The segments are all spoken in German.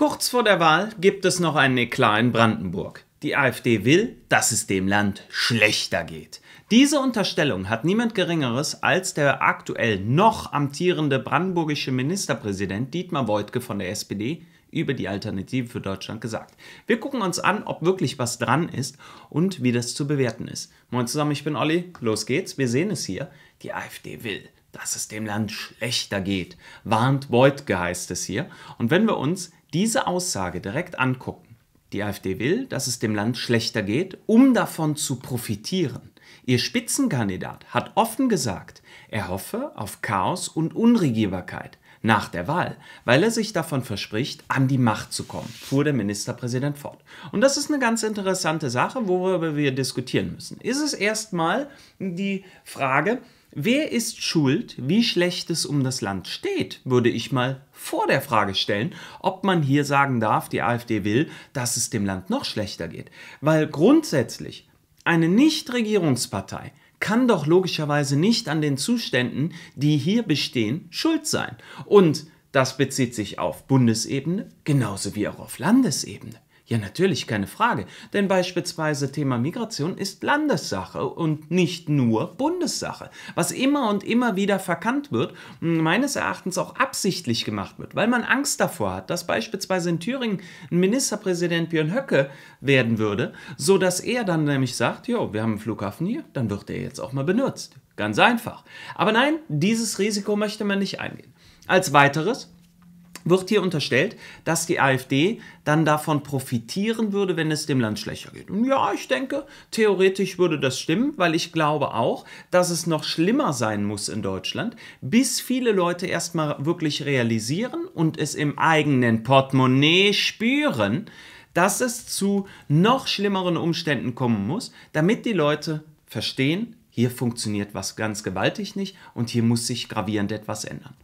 Kurz vor der Wahl gibt es noch einen Eklat in Brandenburg. Die AfD will, dass es dem Land schlechter geht. Diese Unterstellung hat niemand Geringeres als der aktuell noch amtierende brandenburgische Ministerpräsident Dietmar Woidke von der SPD über die Alternative für Deutschland gesagt. Wir gucken uns an, ob wirklich was dran ist und wie das zu bewerten ist. Moin zusammen, ich bin Olli. Los geht's. Wir sehen es hier. Die AfD will, dass es dem Land schlechter geht. Warnt Woidke heißt es hier. Und wenn wir uns diese Aussage direkt angucken, die AfD will, dass es dem Land schlechter geht, um davon zu profitieren. Ihr Spitzenkandidat hat offen gesagt, er hoffe auf Chaos und Unregierbarkeit nach der Wahl, weil er sich davon verspricht, an die Macht zu kommen, fuhr der Ministerpräsident fort. Und das ist eine ganz interessante Sache, worüber wir diskutieren müssen. Ist es erstmal die Frage, Wer ist schuld, wie schlecht es um das Land steht, würde ich mal vor der Frage stellen, ob man hier sagen darf, die AfD will, dass es dem Land noch schlechter geht. Weil grundsätzlich eine Nichtregierungspartei kann doch logischerweise nicht an den Zuständen, die hier bestehen, schuld sein. Und das bezieht sich auf Bundesebene genauso wie auch auf Landesebene. Ja, natürlich, keine Frage. Denn beispielsweise Thema Migration ist Landessache und nicht nur Bundessache. Was immer und immer wieder verkannt wird, meines Erachtens auch absichtlich gemacht wird, weil man Angst davor hat, dass beispielsweise in Thüringen ein Ministerpräsident Björn Höcke werden würde, sodass er dann nämlich sagt, jo, wir haben einen Flughafen hier, dann wird der jetzt auch mal benutzt. Ganz einfach. Aber nein, dieses Risiko möchte man nicht eingehen. Als weiteres, wird hier unterstellt, dass die AfD dann davon profitieren würde, wenn es dem Land schlechter geht. Und ja, ich denke, theoretisch würde das stimmen, weil ich glaube auch, dass es noch schlimmer sein muss in Deutschland, bis viele Leute erstmal wirklich realisieren und es im eigenen Portemonnaie spüren, dass es zu noch schlimmeren Umständen kommen muss, damit die Leute verstehen, hier funktioniert was ganz gewaltig nicht und hier muss sich gravierend etwas ändern.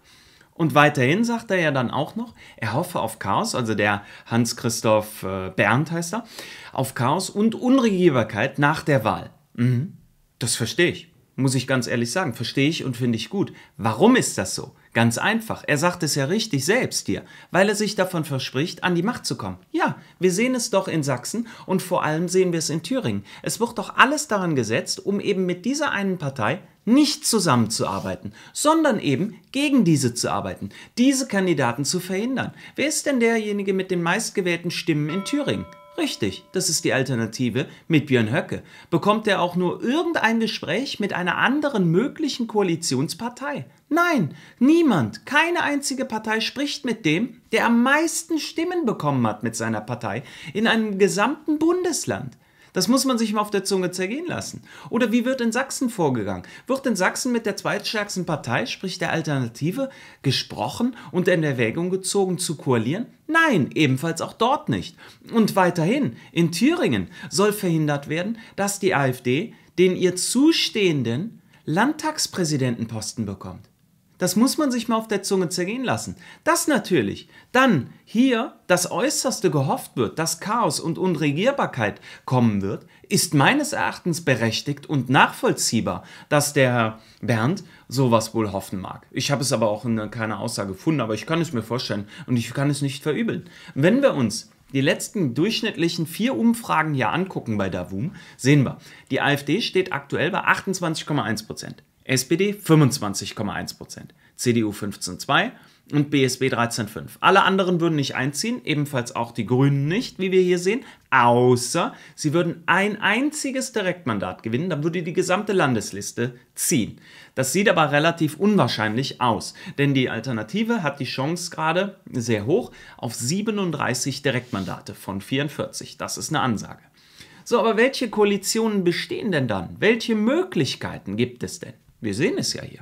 Und weiterhin sagt er ja dann auch noch, er hoffe auf Chaos, also der Hans-Christoph äh, Berndt heißt er, auf Chaos und Unregierbarkeit nach der Wahl. Mhm. Das verstehe ich, muss ich ganz ehrlich sagen. Verstehe ich und finde ich gut. Warum ist das so? Ganz einfach. Er sagt es ja richtig selbst hier, weil er sich davon verspricht, an die Macht zu kommen. Ja, wir sehen es doch in Sachsen und vor allem sehen wir es in Thüringen. Es wird doch alles daran gesetzt, um eben mit dieser einen Partei nicht zusammenzuarbeiten, sondern eben gegen diese zu arbeiten, diese Kandidaten zu verhindern. Wer ist denn derjenige mit den meistgewählten Stimmen in Thüringen? Richtig, das ist die Alternative mit Björn Höcke. Bekommt er auch nur irgendein Gespräch mit einer anderen möglichen Koalitionspartei? Nein, niemand, keine einzige Partei spricht mit dem, der am meisten Stimmen bekommen hat mit seiner Partei in einem gesamten Bundesland. Das muss man sich mal auf der Zunge zergehen lassen. Oder wie wird in Sachsen vorgegangen? Wird in Sachsen mit der zweitstärksten Partei, sprich der Alternative, gesprochen und in Erwägung gezogen zu koalieren? Nein, ebenfalls auch dort nicht. Und weiterhin, in Thüringen soll verhindert werden, dass die AfD den ihr zustehenden Landtagspräsidentenposten bekommt. Das muss man sich mal auf der Zunge zergehen lassen. Das natürlich. Dann hier das Äußerste gehofft wird, dass Chaos und Unregierbarkeit kommen wird, ist meines Erachtens berechtigt und nachvollziehbar, dass der Herr Bernd sowas wohl hoffen mag. Ich habe es aber auch in keiner Aussage gefunden, aber ich kann es mir vorstellen und ich kann es nicht verübeln. Wenn wir uns die letzten durchschnittlichen vier Umfragen hier angucken bei Davum, sehen wir, die AfD steht aktuell bei 28,1 Prozent. SPD 25,1 CDU 15,2 und BSB 13,5. Alle anderen würden nicht einziehen, ebenfalls auch die Grünen nicht, wie wir hier sehen, außer sie würden ein einziges Direktmandat gewinnen, dann würde die gesamte Landesliste ziehen. Das sieht aber relativ unwahrscheinlich aus, denn die Alternative hat die Chance gerade sehr hoch auf 37 Direktmandate von 44. Das ist eine Ansage. So, aber welche Koalitionen bestehen denn dann? Welche Möglichkeiten gibt es denn? Wir sehen es ja hier.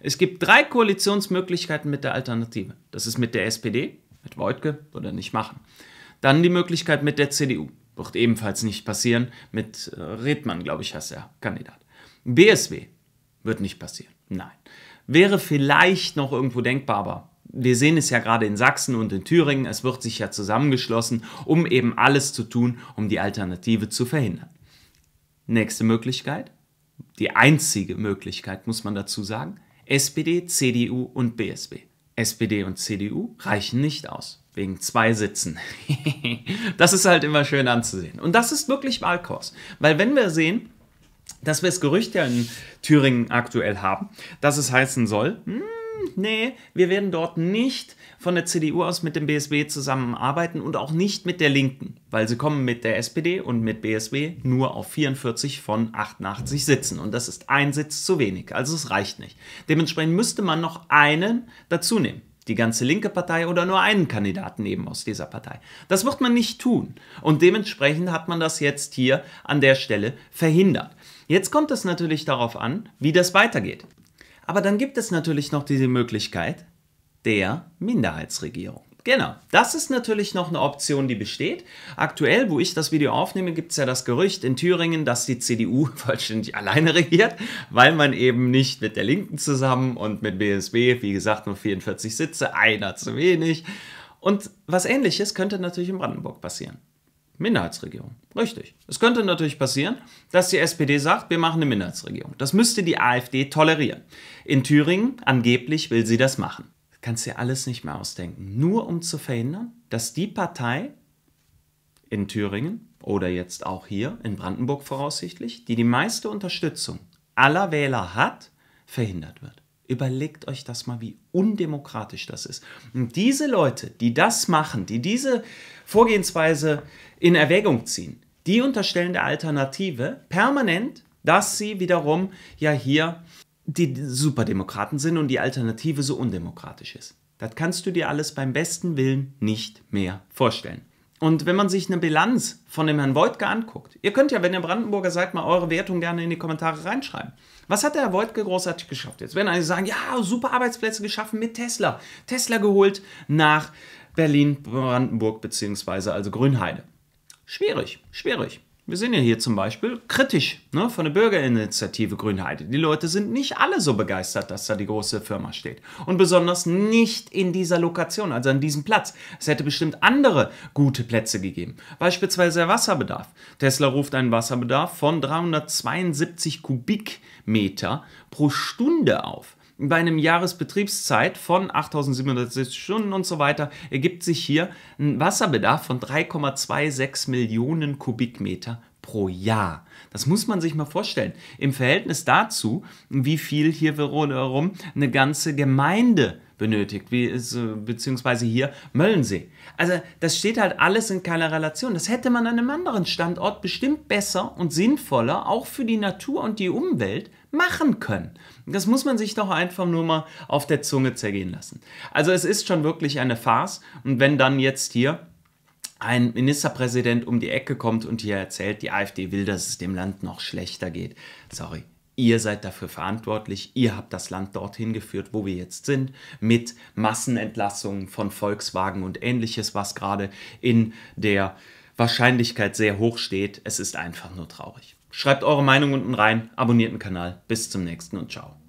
Es gibt drei Koalitionsmöglichkeiten mit der Alternative. Das ist mit der SPD, mit Wojtke, würde er nicht machen. Dann die Möglichkeit mit der CDU, wird ebenfalls nicht passieren. Mit äh, Redmann, glaube ich, heißt er Kandidat. BSW wird nicht passieren. Nein. Wäre vielleicht noch irgendwo denkbar, aber wir sehen es ja gerade in Sachsen und in Thüringen. Es wird sich ja zusammengeschlossen, um eben alles zu tun, um die Alternative zu verhindern. Nächste Möglichkeit, die einzige Möglichkeit, muss man dazu sagen, SPD, CDU und BSB. SPD und CDU reichen nicht aus, wegen zwei Sitzen. das ist halt immer schön anzusehen. Und das ist wirklich Wahlkurs, weil wenn wir sehen, dass wir das Gerücht ja in Thüringen aktuell haben, dass es heißen soll, mh, hm, nee, wir werden dort nicht von der CDU aus mit dem BSW zusammenarbeiten und auch nicht mit der Linken, weil sie kommen mit der SPD und mit BSW nur auf 44 von 88 Sitzen und das ist ein Sitz zu wenig, also es reicht nicht. Dementsprechend müsste man noch einen dazu nehmen die ganze linke Partei oder nur einen Kandidaten eben aus dieser Partei. Das wird man nicht tun. Und dementsprechend hat man das jetzt hier an der Stelle verhindert. Jetzt kommt es natürlich darauf an, wie das weitergeht. Aber dann gibt es natürlich noch diese Möglichkeit der Minderheitsregierung. Genau, das ist natürlich noch eine Option, die besteht. Aktuell, wo ich das Video aufnehme, gibt es ja das Gerücht in Thüringen, dass die CDU vollständig alleine regiert, weil man eben nicht mit der Linken zusammen und mit BSB, wie gesagt, nur 44 Sitze, einer zu wenig. Und was ähnliches könnte natürlich in Brandenburg passieren. Minderheitsregierung. Richtig. Es könnte natürlich passieren, dass die SPD sagt, wir machen eine Minderheitsregierung. Das müsste die AfD tolerieren. In Thüringen angeblich will sie das machen. Das kannst dir alles nicht mehr ausdenken. Nur um zu verhindern, dass die Partei in Thüringen oder jetzt auch hier in Brandenburg voraussichtlich, die die meiste Unterstützung aller Wähler hat, verhindert wird. Überlegt euch das mal, wie undemokratisch das ist. Und diese Leute, die das machen, die diese Vorgehensweise in Erwägung ziehen, die unterstellen der Alternative permanent, dass sie wiederum ja hier die Superdemokraten sind und die Alternative so undemokratisch ist. Das kannst du dir alles beim besten Willen nicht mehr vorstellen. Und wenn man sich eine Bilanz von dem Herrn Wojtke anguckt, ihr könnt ja, wenn ihr Brandenburger seid, mal eure Wertung gerne in die Kommentare reinschreiben. Was hat der Herr Wojtke großartig geschafft? Jetzt werden einige sagen, ja, super Arbeitsplätze geschaffen mit Tesla. Tesla geholt nach Berlin-Brandenburg beziehungsweise also Grünheide. Schwierig, schwierig wir sehen ja hier zum Beispiel kritisch ne, von der Bürgerinitiative Grünheide. Die Leute sind nicht alle so begeistert, dass da die große Firma steht. Und besonders nicht in dieser Lokation, also an diesem Platz. Es hätte bestimmt andere gute Plätze gegeben. Beispielsweise der Wasserbedarf. Tesla ruft einen Wasserbedarf von 372 Kubikmeter pro Stunde auf bei einem Jahresbetriebszeit von 8760 Stunden und so weiter ergibt sich hier ein Wasserbedarf von 3,26 Millionen Kubikmeter pro Jahr. Das muss man sich mal vorstellen. Im Verhältnis dazu, wie viel hier wiederum eine ganze Gemeinde benötigt, wie ist, beziehungsweise hier Möllensee. Also das steht halt alles in keiner Relation. Das hätte man an einem anderen Standort bestimmt besser und sinnvoller, auch für die Natur und die Umwelt, machen können. Das muss man sich doch einfach nur mal auf der Zunge zergehen lassen. Also es ist schon wirklich eine Farce. Und wenn dann jetzt hier ein Ministerpräsident um die Ecke kommt und hier erzählt, die AfD will, dass es dem Land noch schlechter geht. Sorry, ihr seid dafür verantwortlich, ihr habt das Land dorthin geführt, wo wir jetzt sind, mit Massenentlassungen von Volkswagen und ähnliches, was gerade in der Wahrscheinlichkeit sehr hoch steht. Es ist einfach nur traurig. Schreibt eure Meinung unten rein, abonniert den Kanal. Bis zum nächsten und ciao.